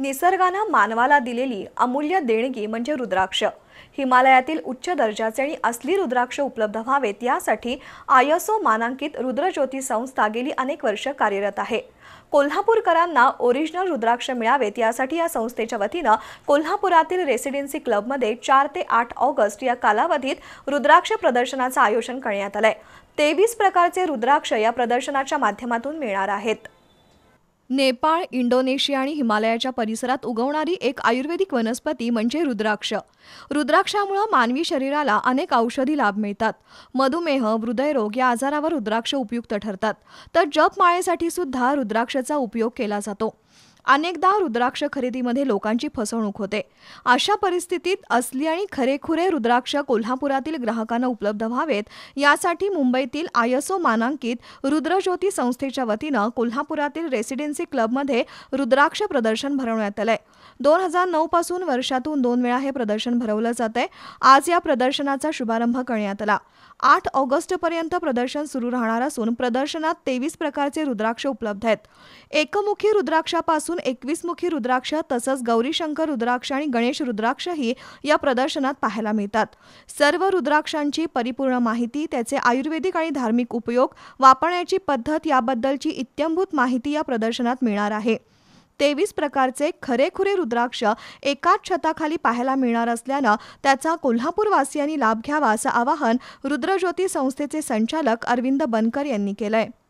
निसर्गानं मानवाला दिलेली अमूल्य देणगी म्हणजे रुद्राक्ष हिमालयातील उच्च दर्जाचे आणि असली रुद्राक्ष उपलब्ध व्हावेत यासाठी आयसो मानांकित रुद्रज्योती संस्था गेली अनेक वर्ष कार्यरत आहे कोल्हापूरकरांना ओरिजिनल रुद्राक्ष मिळावेत यासाठी या संस्थेच्या वतीनं कोल्हापुरातील रेसिडेन्सी क्लबमध्ये चार ते आठ ऑगस्ट या कालावधीत रुद्राक्ष प्रदर्शनाचं आयोजन करण्यात आलंय तेवीस प्रकारचे रुद्राक्ष या प्रदर्शनाच्या माध्यमातून मिळणार आहेत नेपाळ इंडोनेशिया आणि हिमालयाच्या परिसरात उगवणारी एक आयुर्वेदिक वनस्पती म्हणजे रुद्राक्ष रुद्राक्षामुळं मानवी शरीराला अनेक औषधी लाभ मिळतात मधुमेह हृदयरोग या आजारावर रुद्राक्ष उपयुक्त ठरतात तर माळेसाठी सुद्धा रुद्राक्षाचा उपयोग केला जातो अनेकदा रुद्राक्ष खरेदीमध्ये लोकांची फसवणूक होते अशा परिस्थितीत असली आणि खरेखुरे रुद्राक्ष कोल्हापुरातील ग्राहकांना उपलब्ध व्हावेत यासाठी मुंबईतील आयएसओ मानांकित रुद्रज्योती संस्थेच्या वतीनं कोल्हापुरातील रेसिडेन्सी क्लबमध्ये रुद्राक्ष प्रदर्शन भरवण्यात आलंय दोन हजार नऊ पासून वर्षातून दोन वेळा हे प्रदर्शन भरवलं आहे आज या प्रदर्शनाचा शुभारंभ करण्यात आला आठ ऑगस्ट पर्यंत प्रदर्शन सुरू राहणार असून प्रदर्शनात तेवीस प्रकारचे रुद्राक्ष उपलब्ध आहेत एकमुखी रुद्राक्षापासून असून एकवीसमुखी रुद्राक्ष तसंच गौरीशंकर रुद्राक्ष आणि गणेश रुद्राक्षही या प्रदर्शनात पाहायला मिळतात सर्व रुद्राक्षांची परिपूर्ण माहिती त्याचे आयुर्वेदिक आणि धार्मिक उपयोग वापरण्याची पद्धत याबद्दलची इत्यंभूत माहिती या प्रदर्शनात मिळणार आहे तेवीस प्रकारचे खरेखुरे रुद्राक्ष एकाच छताखाली पाहायला मिळणार असल्यानं त्याचा कोल्हापूरवासियांनी लाभ घ्यावा असं आवाहन रुद्रज्योती संस्थेचे संचालक अरविंद बनकर यांनी केलंय